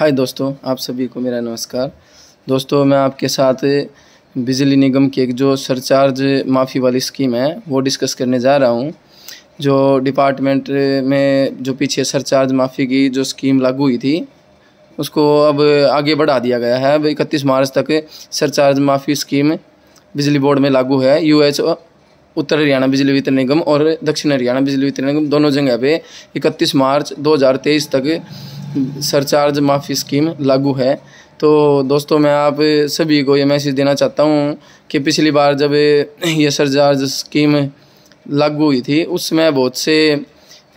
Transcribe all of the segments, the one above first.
हाय दोस्तों आप सभी को मेरा नमस्कार दोस्तों मैं आपके साथ बिजली निगम की एक जो सरचार्ज माफ़ी वाली स्कीम है वो डिस्कस करने जा रहा हूँ जो डिपार्टमेंट में जो पीछे सरचार्ज माफ़ी की जो स्कीम लागू हुई थी उसको अब आगे बढ़ा दिया गया है अब इकतीस मार्च तक सरचार्ज माफ़ी स्कीम बिजली बोर्ड में लागू है यू उत्तर हरियाणा बिजली वितरण निगम और दक्षिण हरियाणा बिजली वितरण निगम दोनों जगह पे इकतीस मार्च दो तक सरचार्ज माफ़ी स्कीम लागू है तो दोस्तों मैं आप सभी को ये मैसेज देना चाहता हूँ कि पिछली बार जब ये सरचार्ज स्कीम लागू हुई थी उस समय बहुत से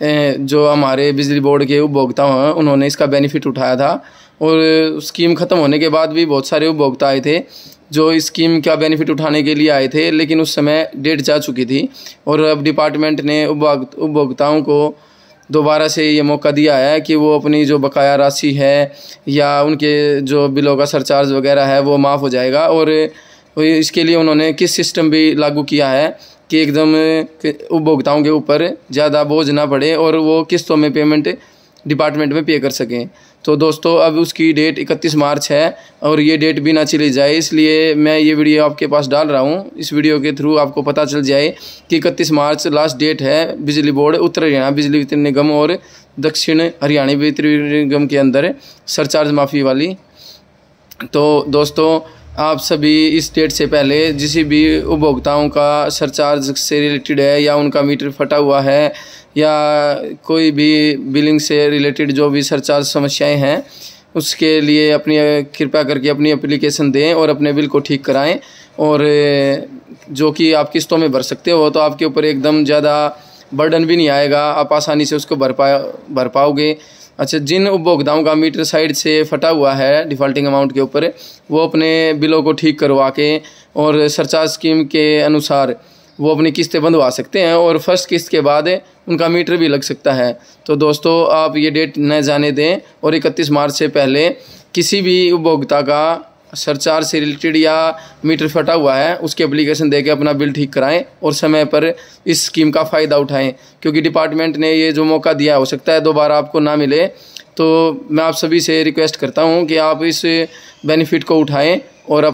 जो हमारे बिजली बोर्ड के उपभोक्ता हैं उन्होंने इसका बेनिफिट उठाया था और स्कीम ख़त्म होने के बाद भी बहुत सारे उपभोक्ता आए थे जो इस स्कीम का बेनिफिट उठाने के लिए आए थे लेकिन उस समय डेट जा चुकी थी और अब डिपार्टमेंट ने उपभोक्ताओं को दोबारा से ये मौका दिया है कि वो अपनी जो बकाया राशि है या उनके जो बिलों का सरचार्ज वगैरह है वो माफ़ हो जाएगा और इसके लिए उन्होंने किस सिस्टम भी लागू किया है कि एकदम उपभोक्ताओं के ऊपर ज़्यादा बोझ ना पड़े और वो किस्तों में पेमेंट डिपार्टमेंट में पे कर सकें तो दोस्तों अब उसकी डेट 31 मार्च है और ये डेट भी ना चली जाए इसलिए मैं ये वीडियो आपके पास डाल रहा हूँ इस वीडियो के थ्रू आपको पता चल जाए कि 31 मार्च लास्ट डेट है बिजली बोर्ड उत्तर हरियाणा बिजली वितरण निगम और दक्षिण हरियाणा वितरण निगम के अंदर सरचार्ज माफ़ी वाली तो दोस्तों आप सभी इस डेट से पहले जिस भी उपभोक्ताओं का सरचार्ज से रिलेटेड है या उनका मीटर फटा हुआ है या कोई भी बिलिंग से रिलेटेड जो भी सरचार्ज समस्याएं हैं उसके लिए अपनी कृपया करके अपनी एप्लीकेशन दें और अपने बिल को ठीक कराएं और जो कि आप किस्तों में भर सकते हो तो आपके ऊपर एकदम ज़्यादा बर्डन भी नहीं आएगा आप आसानी से उसको भर पा भर पाओगे अच्छा जिन उपभोक्ताओं का मीटर साइड से फटा हुआ है डिफ़ॉल्टिंग अमाउंट के ऊपर वो अपने बिलों को ठीक करवा के और सरचार्ज स्कीम के अनुसार वो अपनी किस्तें बंधवा सकते हैं और फर्स्ट किस्त के बाद उनका मीटर भी लग सकता है तो दोस्तों आप ये डेट न जाने दें और इकतीस मार्च से पहले किसी भी उपभोक्ता का सरचार्ज से रिलेटेड या मीटर फटा हुआ है उसकी एप्लीकेशन देके अपना बिल ठीक कराएं और समय पर इस स्कीम का फ़ायदा उठाएं क्योंकि डिपार्टमेंट ने ये जो मौका दिया हो सकता है दोबारा आपको ना मिले तो मैं आप सभी से रिक्वेस्ट करता हूँ कि आप इस बेनिफिट को उठाएँ और